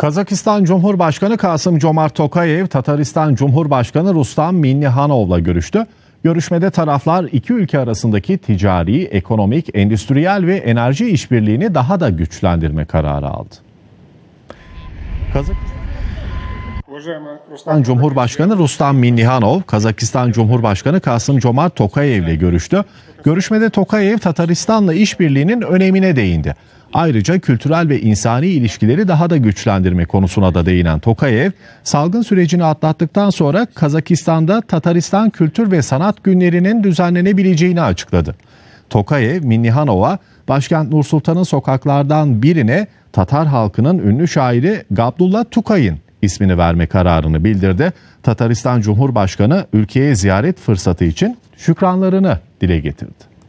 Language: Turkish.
Kazakistan Cumhurbaşkanı Kasım Comart Tokayev, Tataristan Cumhurbaşkanı Rustam Minnihanov'la görüştü. Görüşmede taraflar iki ülke arasındaki ticari, ekonomik, endüstriyel ve enerji işbirliğini daha da güçlendirme kararı aldı. Kazakistan Cumhurbaşkanı Rustam Minnihanov, Kazakistan Cumhurbaşkanı Kasım Comart Tokayev ile görüştü. Görüşmede Tokayev, Tataristan'la işbirliğinin önemine değindi. Ayrıca kültürel ve insani ilişkileri daha da güçlendirme konusuna da değinen Tokayev, salgın sürecini atlattıktan sonra Kazakistan'da Tataristan Kültür ve Sanat Günleri'nin düzenlenebileceğini açıkladı. Tokayev, Minnihanov'a başkent Nursultan'ın sokaklardan birine Tatar halkının ünlü şairi Gabdullah Tukay'ın ismini verme kararını bildirdi. Tataristan Cumhurbaşkanı ülkeye ziyaret fırsatı için şükranlarını dile getirdi.